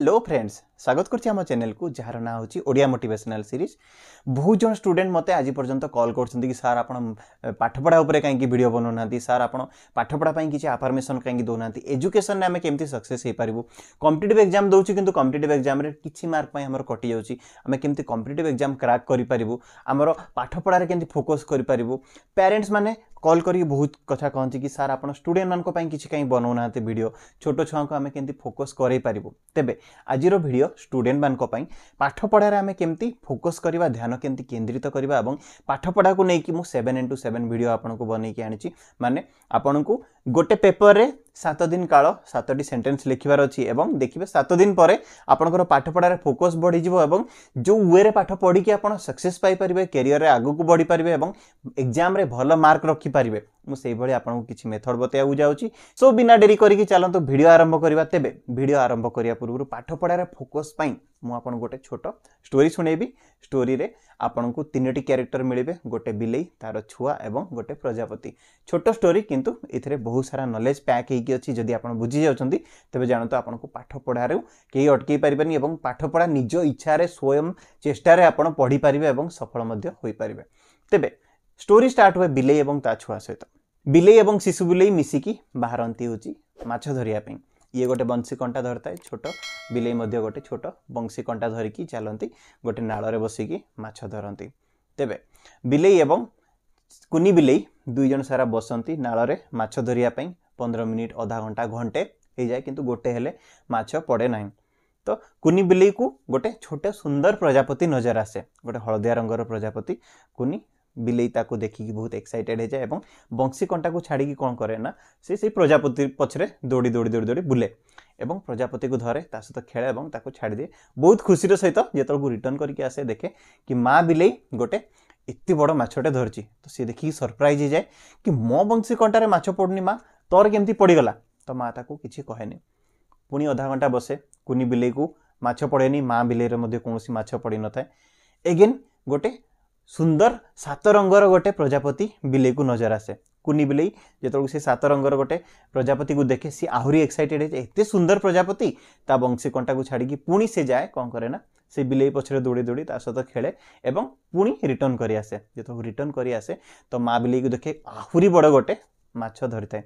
Hello friends স্বাগত করছি আমার চ্যানেলকু যার না হচ্ছে ওড়িয়া মোটিভেশনাল সিরিজ বহু জন স্টুডেন্ট মতো আজ পর্যন্ত কল করছেন কি স্যার আপনার পাঠপড়া উপরে কী ভিডিও বনাও না স্যার আপনার পাঠপড়া কিছু আফার্মেসন কী দেউ না এজুকেশন আমি কেমি সকসেস হয়ে পারু কম্পিটিভ এক্সাম দেছি কিন্তু কম্পিটিভ এক্সামে কিছু মার্ক আমার কটি যাচ্ছি আমি কেমি কম্পিটিভ এক্সাম ক্রাক করে পারু আমার পাঠপড়ার কেমি ফোকস করে পারু প্যারেন্টস মানে কল করি বহুত কথা কহতি কি স্যার আপনার স্টুডেন্ট মানুষ কিছু কাই বনাও না ভিডিও ছোট ছুঁকু আমি কেমি ফোকস করাই পারু তেবে ଆଜିର ଭିଡ଼ିଓ ଷ୍ଟୁଡେଣ୍ଟମାନଙ୍କ ପାଇଁ ପାଠପଢ଼ାରେ ଆମେ କେମିତି ଫୋକସ୍ କରିବା ଧ୍ୟାନ କେମିତି କେନ୍ଦ୍ରିତ କରିବା ଏବଂ ପାଠପଢ଼ାକୁ ନେଇକି ମୁଁ ସେଭେନ୍ ଇଣ୍ଟୁ ସେଭେନ୍ ଭିଡ଼ିଓ ଆପଣଙ୍କୁ ବନେଇକି ଆଣିଛି ମାନେ ଆପଣଙ୍କୁ ଗୋଟେ ପେପରରେ সাত দিন কাল সাতটি সেটেন্স লিখবার অছি এবং দেখবে সাত দিন পরে আপনার পাঠপড়ার ফোকস বড়িযোগ এবং যে ওয়ে পাঠ পড়িকি আপনার সকসেস পাইপারে কেয়ারে আগুক বড়িপারে এবং এক্সামে ভাল মার্ক রক্ষিপারে মু সেইভাবে আপনার কিছু মেথড বতাইব যাচ্ছি সো বিনা ডেরি করি চালু ভিডিও আরম্ভ করা তেবে ভিডিও আরম্ভ করা পূর্ব পাঠপড়ার ফোকস পাই ମୁଁ ଆପଣଙ୍କୁ ଗୋଟେ ଛୋଟ ଷ୍ଟୋରି ଶୁଣେଇବି ଷ୍ଟୋରିରେ ଆପଣଙ୍କୁ ତିନୋଟି କ୍ୟାରେକ୍ଟର ମିଳିବେ ଗୋଟେ ବିଲେଇ ତା'ର ଛୁଆ ଏବଂ ଗୋଟେ ପ୍ରଜାପତି ଛୋଟ ଷ୍ଟୋରି କିନ୍ତୁ ଏଥିରେ ବହୁତ ସାରା ନଲେଜ୍ ପ୍ୟାକ୍ ହେଇକି ଅଛି ଯଦି ଆପଣ ବୁଝିଯାଉଛନ୍ତି ତେବେ ଜାଣନ୍ତୁ ଆପଣଙ୍କୁ ପାଠପଢ଼ାରୁ କେହି ଅଟକେଇ ପାରିବେନି ଏବଂ ପାଠପଢ଼ା ନିଜ ଇଚ୍ଛାରେ ସ୍ୱୟଂ ଚେଷ୍ଟାରେ ଆପଣ ପଢ଼ିପାରିବେ ଏବଂ ସଫଳ ମଧ୍ୟ ହୋଇପାରିବେ ତେବେ ଷ୍ଟୋରି ଷ୍ଟାର୍ଟ ହୁଏ ବିଲେଇ ଏବଂ ତା ଛୁଆ ସହିତ ବିଲେଇ ଏବଂ ଶିଶୁ ବିଲେଇ ମିଶିକି ବାହାରନ୍ତି ହେଉଛି ମାଛ ଧରିବା ପାଇଁ ଇଏ ଗୋଟେ ବଂଶୀ କଣ୍ଟା ଧରିଥାଏ ଛୋଟ ବିଲେଇ ମଧ୍ୟ ଗୋଟେ ଛୋଟ ବଂଶୀ କଣ୍ଟା ଧରିକି ଚାଲନ୍ତି ଗୋଟେ ନାଳରେ ବସିକି ମାଛ ଧରନ୍ତି ତେବେ ବିଲେଇ ଏବଂ କୁନି ବିଲେଇ ଦୁଇ ଜଣ ସାରା ବସନ୍ତି ନାଳରେ ମାଛ ଧରିବା ପାଇଁ ପନ୍ଦର ମିନିଟ୍ ଅଧା ଘଣ୍ଟା ଘଣ୍ଟେ ହେଇଯାଏ କିନ୍ତୁ ଗୋଟେ ହେଲେ ମାଛ ପଡ଼େ ନାହିଁ ତ କୁନି ବିଲେଇକୁ ଗୋଟେ ଛୋଟ ସୁନ୍ଦର ପ୍ରଜାପତି ନଜର ଆସେ ଗୋଟେ ହଳଦିଆ ରଙ୍ଗର ପ୍ରଜାପତି କୁନି बिलई ताक देखिक बहुत एक्साइटेड हो जाए बंशी कंटा को छाड़ी कौन कैर ना सी से प्रजापति पचरे दौड़ी दौड़ी दौड़ दौड़ बुले और प्रजापति को धरे सहित खेले और छाड़ दिए बहुत खुशी सहित जितेबूल को रिटर्न करके आसे देखे कि माँ बिलई गोटे इत बड़ मछटे धरी तो सी देखिक सरप्राइज हो जाए कि मो वंशीकटार पड़ूनी माँ तोर के पड़गला तो माँ ताक किसी कहेनि पुणी अधा घंटा बसे कुनी बिलई को मछ पड़े माँ बिलईर मैं कौन मछ पड़ न था एगेन गोटे ସୁନ୍ଦର ସାତ ରଙ୍ଗର ଗୋଟେ ପ୍ରଜାପତି ବିଲେଇକୁ ନଜର ଆସେ କୁନି ବିଲେଇ ଯେତେବେଳକୁ ସେ ସାତ ରଙ୍ଗର ଗୋଟେ ପ୍ରଜାପତିକୁ ଦେଖେ ସିଏ ଆହୁରି ଏକ୍ସାଇଟେଡ୍ ହେଇଯାଏ ଏତେ ସୁନ୍ଦର ପ୍ରଜାପତି ତା ବଂଶୀକଣ୍ଟାକୁ ଛାଡ଼ିକି ପୁଣି ସେ ଯାଏ କ'ଣ କରେ ନା ସେ ବିଲେଇ ପଛରେ ଦୌଡ଼ି ଦୌଡ଼ି ତା ସହିତ ଖେଳେ ଏବଂ ପୁଣି ରିଟର୍ଣ୍ଣ କରି ଆସେ ଯେତେବେଳେ ରିଟର୍ଣ୍ଣ କରି ଆସେ ତ ମା ବିଲେଇକୁ ଦେଖେ ଆହୁରି ବଡ଼ ଗୋଟେ ମାଛ ଧରିଥାଏ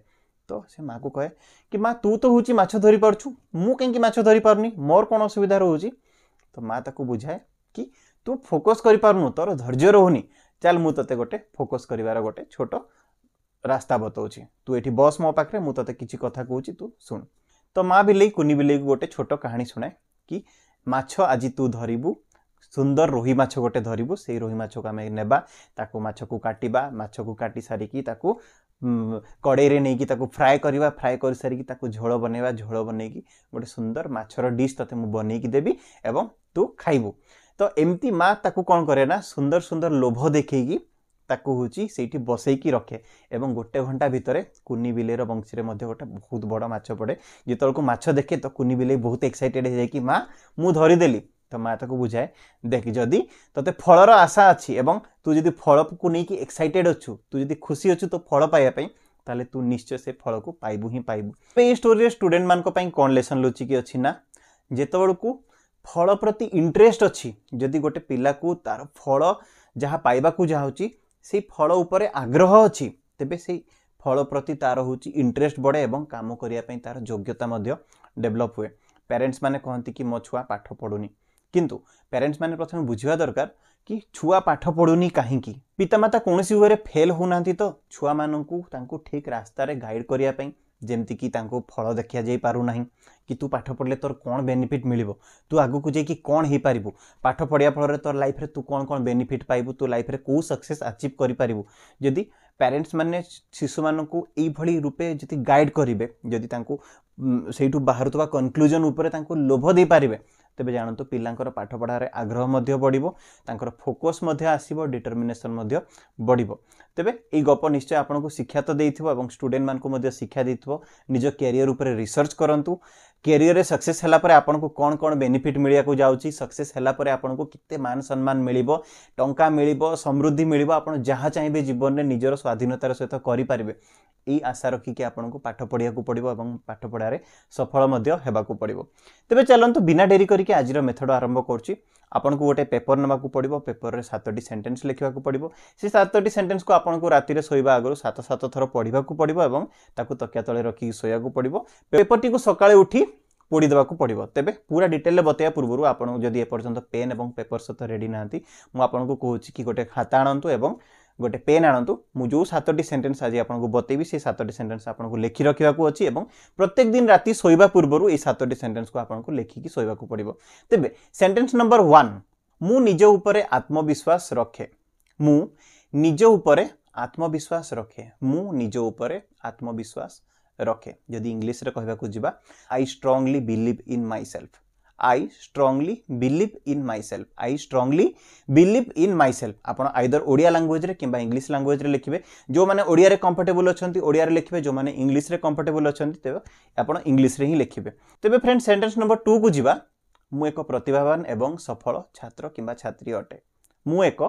ତ ସେ ମାଆକୁ କହେ କି ମା ତୁ ତ ହେଉଛି ମାଛ ଧରିପାରୁଛୁ ମୁଁ କାହିଁକି ମାଛ ଧରିପାରୁନି ମୋର କ'ଣ ଅସୁବିଧା ରହୁଛି ତ ମା ତାକୁ ବୁଝାଏ କି ତୁ ଫୋକସ୍ କରିପାରୁନୁ ତୋର ଧୈର୍ଯ୍ୟ ରହୁନି ଚାଲ ମୁଁ ତୋତେ ଗୋଟେ ଫୋକସ୍ କରିବାର ଗୋଟେ ଛୋଟ ରାସ୍ତା ବତାଉଛି ତୁ ଏଠି ବସ୍ ମୋ ପାଖରେ ମୁଁ ତୋତେ କିଛି କଥା କହୁଛି ତୁ ଶୁଣୁ ତ ମା ବିଲେଇ କୁନି ବିଲେଇକୁ ଗୋଟେ ଛୋଟ କାହାଣୀ ଶୁଣାଏ କି ମାଛ ଆଜି ତୁ ଧରିବୁ ସୁନ୍ଦର ରୋହି ମାଛ ଗୋଟେ ଧରିବୁ ସେଇ ରୋହି ମାଛକୁ ଆମେ ନେବା ତାକୁ ମାଛକୁ କାଟିବା ମାଛକୁ କାଟି ସାରିକି ତାକୁ କଡ଼େଇରେ ନେଇକି ତାକୁ ଫ୍ରାଏ କରିବା ଫ୍ରାଏ କରିସାରିକି ତାକୁ ଝୋଳ ବନେଇବା ଝୋଳ ବନେଇକି ଗୋଟେ ସୁନ୍ଦର ମାଛର ଡିଶ୍ ତୋତେ ମୁଁ ବନେଇକି ଦେବି ଏବଂ ତୁ ଖାଇବୁ ତ ଏମିତି ମା' ତାକୁ କ'ଣ କରେ ନା ସୁନ୍ଦର ସୁନ୍ଦର ଲୋଭ ଦେଖେଇକି ତାକୁ ହେଉଛି ସେଇଠି ବସେଇକି ରଖେ ଏବଂ ଗୋଟେ ଘଣ୍ଟା ଭିତରେ କୁନି ବିଲେଇର ବଂଶୀରେ ମଧ୍ୟ ଗୋଟେ ବହୁତ ବଡ଼ ମାଛ ପଡ଼େ ଯେତେବେଳକୁ ମାଛ ଦେଖେ ତ କୁନି ବିଲେଇ ବହୁତ ଏକ୍ସାଇଟେଡ଼ ହେଇଯାଇକି ମା' ମୁଁ ଧରିଦେଲି ତ ମା' ତାକୁ ବୁଝାଏ ଦେଖ ଯଦି ତୋତେ ଫଳର ଆଶା ଅଛି ଏବଂ ତୁ ଯଦି ଫଳକୁ ନେଇକି ଏକ୍ସାଇଟେଡ଼ ଅଛୁ ତୁ ଯଦି ଖୁସି ଅଛୁ ତୋ ଫଳ ପାଇବା ପାଇଁ ତାହେଲେ ତୁ ନିଶ୍ଚୟ ସେ ଫଳକୁ ପାଇବୁ ହିଁ ପାଇବୁ ଏ ଷ୍ଟୋରିରେ ଷ୍ଟୁଡେଣ୍ଟମାନଙ୍କ ପାଇଁ କ'ଣ ଲେସନ୍ ଲୁଚିକି ଅଛି ନା ଯେତେବେଳକୁ ଫଳ ପ୍ରତି ଇଣ୍ଟରେଷ୍ଟ ଅଛି ଯଦି ଗୋଟେ ପିଲାକୁ ତା'ର ଫଳ ଯାହା ପାଇବାକୁ ଯାଉଛି ସେଇ ଫଳ ଉପରେ ଆଗ୍ରହ ଅଛି ତେବେ ସେଇ ଫଳ ପ୍ରତି ତା'ର ହେଉଛି ଇଣ୍ଟରେଷ୍ଟ ବଢ଼େ ଏବଂ କାମ କରିବା ପାଇଁ ତା'ର ଯୋଗ୍ୟତା ମଧ୍ୟ ଡେଭଲପ୍ ହୁଏ ପ୍ୟାରେଣ୍ଟସ୍ ମାନେ କହନ୍ତି କି ମୋ ଛୁଆ ପାଠ ପଢ଼ୁନି କିନ୍ତୁ ପ୍ୟାରେଣ୍ଟସ୍ ମାନେ ପ୍ରଥମେ ବୁଝିବା ଦରକାର କି ଛୁଆ ପାଠ ପଢ଼ୁନି କାହିଁକି ପିତାମାତା କୌଣସି ୱେରେ ଫେଲ୍ ହେଉନାହାନ୍ତି ତ ଛୁଆମାନଙ୍କୁ ତାଙ୍କୁ ଠିକ୍ ରାସ୍ତାରେ ଗାଇଡ଼ କରିବା ପାଇଁ ଯେମିତିକି ତାଙ୍କୁ ଫଳ ଦେଖାଯାଇ ପାରୁନାହିଁ କି ତୁ ପାଠ ପଢ଼ିଲେ ତୋର କ'ଣ ବେନିଫିଟ୍ ମିଳିବ ତୁ ଆଗକୁ ଯାଇକି କ'ଣ ହେଇପାରିବୁ ପାଠ ପଢ଼ିବା ଫଳରେ ତୋର ଲାଇଫ୍ରେ ତୁ କ'ଣ କ'ଣ ବେନିଫିଟ୍ ପାଇବୁ ତୁ ଲାଇଫ୍ରେ କେଉଁ ସକ୍ସେସ୍ ଆଚିଭ୍ କରିପାରିବୁ ଯଦି ପ୍ୟାରେଣ୍ଟସ୍ ମାନେ ଶିଶୁମାନଙ୍କୁ ଏଇଭଳି ରୂପେ ଯଦି ଗାଇଡ଼ କରିବେ ଯଦି ତାଙ୍କୁ ସେଇଠୁ ବାହାରୁଥିବା କନକ୍ଲୁଜନ୍ ଉପରେ ତାଙ୍କୁ ଲୋଭ ଦେଇପାରିବେ ତେବେ ଜାଣନ୍ତୁ ପିଲାଙ୍କର ପାଠପଢ଼ାରେ ଆଗ୍ରହ ମଧ୍ୟ ବଢ଼ିବ ତାଙ୍କର ଫୋକସ୍ ମଧ୍ୟ ଆସିବ ଡିଟର୍ମିନେସନ୍ ମଧ୍ୟ ବଢ଼ିବ ତେବେ ଏଇ ଗପ ନିଶ୍ଚୟ ଆପଣଙ୍କୁ ଶିକ୍ଷା ତ ଦେଇଥିବ ଏବଂ ଷ୍ଟୁଡେଣ୍ଟମାନଙ୍କୁ ମଧ୍ୟ ଶିକ୍ଷା ଦେଇଥିବ ନିଜ କ୍ୟାରିଅର ଉପରେ ରିସର୍ଚ୍ଚ କରନ୍ତୁ କ୍ୟାରିଅରରେ ସକ୍ସେସ୍ ହେଲା ପରେ ଆପଣଙ୍କୁ କ'ଣ କ'ଣ ବେନିଫିଟ୍ ମିଳିବାକୁ ଯାଉଛି ସକ୍ସେସ୍ ହେଲା ପରେ ଆପଣଙ୍କୁ କେତେ ମାନ ସମ୍ମାନ ମିଳିବ ଟଙ୍କା ମିଳିବ ସମୃଦ୍ଧି ମିଳିବ ଆପଣ ଯାହା ଚାହିଁବେ ଜୀବନରେ ନିଜର ସ୍ୱାଧୀନତାର ସହିତ କରିପାରିବେ ଏଇ ଆଶା ରଖିକି ଆପଣଙ୍କୁ ପାଠ ପଢ଼ିବାକୁ ପଡ଼ିବ ଏବଂ ପାଠପଢ଼ାରେ ସଫଳ ମଧ୍ୟ ହେବାକୁ ପଡ଼ିବ ତେବେ ଚାଲନ୍ତୁ ବିନା ଡେରି କରିକି ଆଜିର ମେଥଡ଼ ଆରମ୍ଭ କରୁଛି ଆପଣଙ୍କୁ ଗୋଟେ ପେପର ନେବାକୁ ପଡ଼ିବ ପେପରରେ ସାତଟି ସେଣ୍ଟେନ୍ସ ଲେଖିବାକୁ ପଡ଼ିବ ସେ ସାତଟି ସେଣ୍ଟେନ୍ସକୁ ଆପଣଙ୍କୁ ରାତିରେ ଶୋଇବା ଆଗରୁ ସାତ ସାତ ଥର ପଢ଼ିବାକୁ ପଡ଼ିବ ଏବଂ ତାକୁ ତକିଆ ତଳେ ରଖିକି ଶୋଇବାକୁ ପଡ଼ିବ ପେପରଟିକୁ ସକାଳେ ଉଠି ପୋଡ଼ି ଦେବାକୁ ପଡ଼ିବ ତେବେ ପୁରା ଡିଟେଲରେ ବତେଇବା ପୂର୍ବରୁ ଆପଣଙ୍କୁ ଯଦି ଏପର୍ଯ୍ୟନ୍ତ ପେନ୍ ଏବଂ ପେପର ସହିତ ରେଡ଼ି ନାହାନ୍ତି ମୁଁ ଆପଣଙ୍କୁ କହୁଛି କି ଗୋଟେ ଖାତା ଆଣନ୍ତୁ ଏବଂ ଗୋଟେ ପେନ୍ ଆଣନ୍ତୁ ମୁଁ ଯେଉଁ ସାତଟି ସେଣ୍ଟେନ୍ସ ଆଜି ଆପଣଙ୍କୁ ବତେଇବି ସେଇ ସାତଟି ସେଣ୍ଟେନ୍ସ ଆପଣଙ୍କୁ ଲେଖି ରଖିବାକୁ ଅଛି ଏବଂ ପ୍ରତ୍ୟେକ ଦିନ ରାତି ଶୋଇବା ପୂର୍ବରୁ ଏଇ ସାତଟି ସେଣ୍ଟେନ୍ସକୁ ଆପଣଙ୍କୁ ଲେଖିକି ଶୋଇବାକୁ ପଡ଼ିବ ତେବେ ସେଣ୍ଟେନ୍ସ ନମ୍ବର ୱାନ୍ ମୁଁ ନିଜ ଉପରେ ଆତ୍ମବିଶ୍ୱାସ ରଖେ ମୁଁ ନିଜ ଉପରେ ଆତ୍ମବିଶ୍ୱାସ ରଖେ ମୁଁ ନିଜ ଉପରେ ଆତ୍ମବିଶ୍ୱାସ ରଖେ ଯଦି ଇଂଲିଶରେ କହିବାକୁ ଯିବା I strongly believe in myself I strongly believe in myself. I strongly believe in myself. ଆପଣ either ଓଡ଼ିଆ ଲାଙ୍ଗୁଏଜ୍ରେ କିମ୍ବା ଇଂଲିଶ ଲାଙ୍ଗୁଏଜ୍ରେ ଲେଖିବେ ଯେଉଁମାନେ ଓଡ଼ିଆରେ କମ୍ଫର୍ଟେବୁଲ୍ ଅଛନ୍ତି ଓଡ଼ିଆରେ ଲେଖିବେ ଯେଉଁମାନେ ଇଂଲିଶରେ କମ୍ଫର୍ଟେବୁଲ୍ ଅଛନ୍ତି ତେବେ ଆପଣ ଇଂଲିଶରେ ହିଁ ଲେଖିବେ ତେବେ ଫ୍ରେଣ୍ଡ ସେଣ୍ଟେନ୍ସ ନମ୍ବର ଟୁକୁ ଯିବା ମୁଁ ଏକ ପ୍ରତିଭାବାନ ଏବଂ ସଫଳ ଛାତ୍ର କିମ୍ବା ଛାତ୍ରୀ ଅଟେ ମୁଁ ଏକ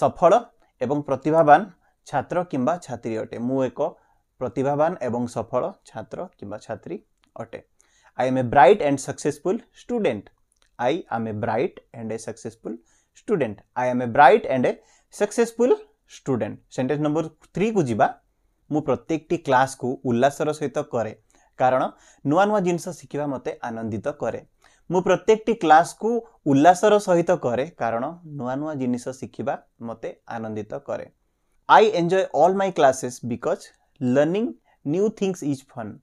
ସଫଳ ଏବଂ ପ୍ରତିଭାବାନ ଛାତ୍ର କିମ୍ବା ଛାତ୍ରୀ ଅଟେ ମୁଁ ଏକ ପ୍ରତିଭାବାନ ଏବଂ ସଫଳ ଛାତ୍ର କିମ୍ବା ଛାତ୍ରୀ ଅଟେ I am a bright and successful student. I am a bright and a successful student. I am a bright and a successful student. Sentence number 3 को ଯିବା ମୁଁ ପ୍ରତ୍ୟେକଟି କ୍ଲାସ୍କୁ ଉଲ୍ଲାସର ସହିତ କରେ କାରଣ ନୂଆ ନୂଆ ଜିନିଷ ଶିଖିବା ମୋତେ ଆନନ୍ଦିତ କରେ ମୁଁ ପ୍ରତ୍ୟେକଟି କ୍ଲାସ୍କୁ ଉଲ୍ଲାସର ସହିତ କରେ କାରଣ ନୂଆ ନୂଆ ଜିନିଷ ଶିଖିବା ମୋତେ ଆନନ୍ଦିତ କରେ I enjoy all my classes because learning new things is fun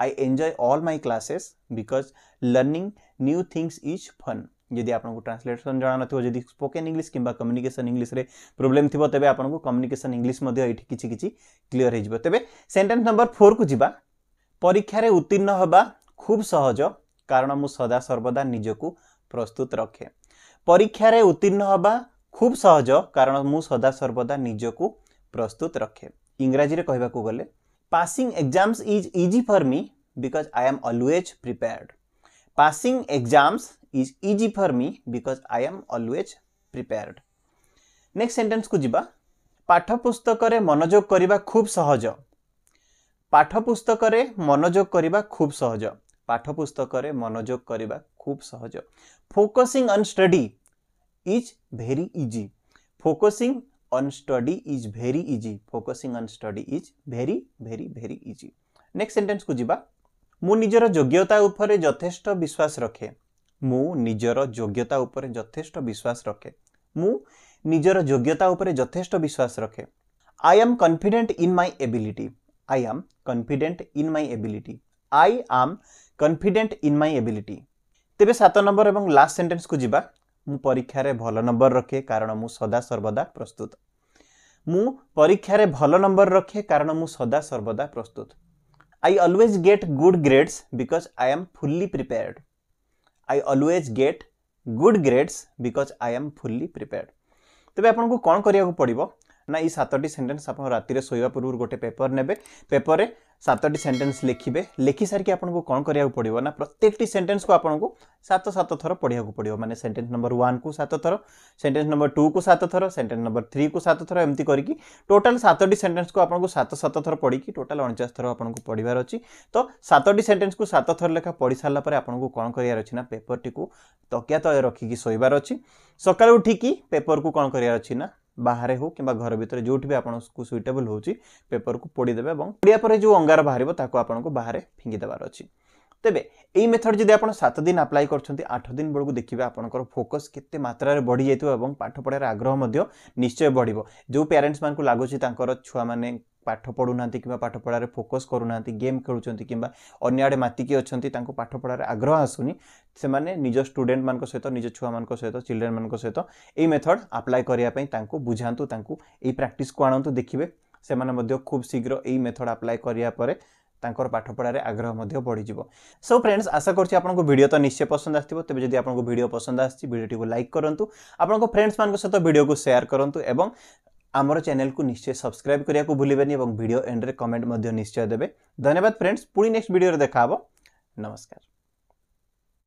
I enjoy all my classes because learning new things is fun जदि आपको ट्रांसलेसन जाना नो जब स्पोकन इंग्लीश कि कम्युनिकेसन इंग्लीश में प्रोब्लेम थी तेज आपको कम्युनिकेसन इंग्लीश कि किसी किसी क्लीयर हो तेज सेन्टेन्स नंबर फोर को जी परीक्षा उत्तीर्ण हवा खूब सहज कारण मु सदा सर्वदा निजक प्रस्तुत रखे परीक्षार उत्तीर्ण हाँ खूब सहज कारण मु सदा सर्वदा निजक प्रस्तुत रखे में कहवाक गले passing exams is easy for me because I am always prepared. Passing exams is easy for me because I am always prepared. Next sentence को जीबा. पुस्तक खूब ପାଠପୁସ୍ତକରେ ମନୋଯୋଗ पुस्तक ଖୁବ୍ ସହଜ ପାଠପୁସ୍ତକରେ खूब କରିବା ଖୁବ୍ पुस्तक ପାଠପୁସ୍ତକରେ ମନୋଯୋଗ କରିବା खूब ସହଜ focusing on study is very easy focusing on study is very easy focusing on study is very very very easy next sentence ku jiba mu nijara yogyota upare jatheshta vishwas rakhe mu nijara yogyota upare jatheshta vishwas rakhe mu nijara yogyota upare jatheshta vishwas rakhe i am confident in my ability i am confident in my ability i am confident in my ability tebe 7 number ebong last sentence ku jiba ମୁଁ ପରୀକ୍ଷାରେ ଭଲ number ରଖେ କାରଣ ମୁଁ ସଦାସର୍ବଦା ପ୍ରସ୍ତୁତ ମୁଁ ପରୀକ୍ଷାରେ ଭଲ ନମ୍ବର ରଖେ କାରଣ ମୁଁ ସଦାସର୍ବଦା ପ୍ରସ୍ତୁତ I always get good grades because I am fully prepared. I always get good grades because I am fully prepared. ତେବେ ଆପଣଙ୍କୁ କ'ଣ କରିବାକୁ ପଡ଼ିବ ନା ଏଇ ସାତଟି ସେଣ୍ଟେନ୍ସ ଆପଣ ରାତିରେ ଶୋଇବା ପୂର୍ବରୁ ଗୋଟେ ପେପର ନେବେ ପେପରରେ ସାତଟି ସେଣ୍ଟେନ୍ସ ଲେଖିବେ ଲେଖି ସାରିକି ଆପଣଙ୍କୁ କ'ଣ କରିବାକୁ ପଡ଼ିବ ନା ପ୍ରତ୍ୟେକଟି ସେଣ୍ଟେନ୍ସକୁ ଆପଣଙ୍କୁ ସାତ ସାତ ଥର ପଢ଼ିବାକୁ ପଡ଼ିବ ମାନେ ସେଣ୍ଟେନ୍ସ ନମ୍ବର ୱାନ୍କୁ ସାତ ଥର ସେଣ୍ଟେନ୍ସ ନମ୍ବର ଟୁକୁ ସାତ ଥର ସେଣ୍ଟେନ୍ସ ନମ୍ବର ଥ୍ରୀକୁ ସାତ ଥର ଏମିତି କରିକି ଟୋଟାଲ୍ ସାତଟି ସେଣ୍ଟେନ୍ସକୁ ଆପଣଙ୍କୁ ସାତ ସାତ ଥର ପଢ଼ିକି ଟୋଟାଲ୍ ଅଣଚାଶ ଥର ଆପଣଙ୍କୁ ପଢ଼ିବାର ଅଛି ତ ସାତଟି ସେଣ୍ଟେନ୍ସକୁ ସାତ ଥର ଲେଖା ପଢ଼ି ସାରିଲା ପରେ ଆପଣଙ୍କୁ କ'ଣ କରିବାର ଅଛି ନା ପେପରଟିକୁ ତକିଆ ତଳେ ରଖିକି ଶୋଇବାର ଅଛି ସକାଳୁ ଉଠିକି ପେପରକୁ କ'ଣ କରିବାର ଅଛି ନା ବାହାରେ ହେଉ କିମ୍ବା ଘର ଭିତରେ ଯେଉଁଠି ବି ଆପଣଙ୍କୁ ସୁଇଟେବଲ୍ ହେଉଛି ପେପରକୁ ପୋଡ଼ିଦେବେ ଏବଂ ପୋଡ଼ିବା ପରେ ଯେଉଁ ଅଙ୍ଗାର ବାହାରିବ ତାକୁ ଆପଣଙ୍କୁ ବାହାରେ ଫିଙ୍ଗିଦେବାର ଅଛି ତେବେ এই মেথড যদি আপনার সাত দিন আপ্লাই করছেন আঠ দিন বেড়ে দেখবে আপনার ফোকস কেতে মাত্রার বড়ি যাই এবং পাঠপড়ার আগ্রহ নিশ্চয় বড় যে প্যারেন্টস মানুষ লাগুছে তাঁর ছুঁ মানে ପାଠ ପଢ଼ୁନାହାନ୍ତି କିମ୍ବା ପାଠପଢ଼ାରେ ଫୋକସ୍ କରୁନାହାନ୍ତି ଗେମ୍ ଖେଳୁଛନ୍ତି କିମ୍ବା ଅନ୍ୟ ଆଡ଼େ ମାତିକି ଅଛନ୍ତି ତାଙ୍କୁ ପାଠପଢ଼ାରେ ଆଗ୍ରହ ଆସୁନି ସେମାନେ ନିଜ ଷ୍ଟୁଡେଣ୍ଟମାନଙ୍କ ସହିତ ନିଜ ଛୁଆମାନଙ୍କ ସହିତ ଚିଲଡ୍ରେନ୍ମାନଙ୍କ ସହିତ ଏଇ ମେଥଡ଼ ଆପ୍ଲାଏ କରିବା ପାଇଁ ତାଙ୍କୁ ବୁଝାନ୍ତୁ ତାଙ୍କୁ ଏଇ ପ୍ରାକ୍ଟିସ୍କୁ ଆଣନ୍ତୁ ଦେଖିବେ ସେମାନେ ମଧ୍ୟ ଖୁବ୍ ଶୀଘ୍ର ଏଇ ମେଥଡ଼ ଆପ୍ଲାଏ କରିବା ପରେ ତାଙ୍କର ପାଠପଢ଼ାରେ ଆଗ୍ରହ ମଧ୍ୟ ବଢ଼ିଯିବ ସୋ ଫ୍ରେଣ୍ଡସ୍ ଆଶା କରୁଛି ଆପଣଙ୍କୁ ଭିଡ଼ିଓ ତ ନିଶ୍ଚୟ ପସନ୍ଦ ଆସିଥିବ ତେବେ ଯଦି ଆପଣଙ୍କୁ ଭିଡ଼ିଓ ପସନ୍ଦ ଆସିଛି ଭିଡ଼ିଓଟିକୁ ଲାଇକ୍ କରନ୍ତୁ ଆପଣଙ୍କ ଫ୍ରେଣ୍ଡସ୍ମାନଙ୍କ ସହିତ ଭିଡ଼ିଓକୁ ସେୟାର କରନ୍ତୁ ଏବଂ आमर चैनल को निश्चय सब्सक्राइब करने को भूल भिड एंड्रे कमेंट निश्चय देते धन्यवाद फ्रेंड्स पुणी नेक्स्ट भिडियो देखा नमस्कार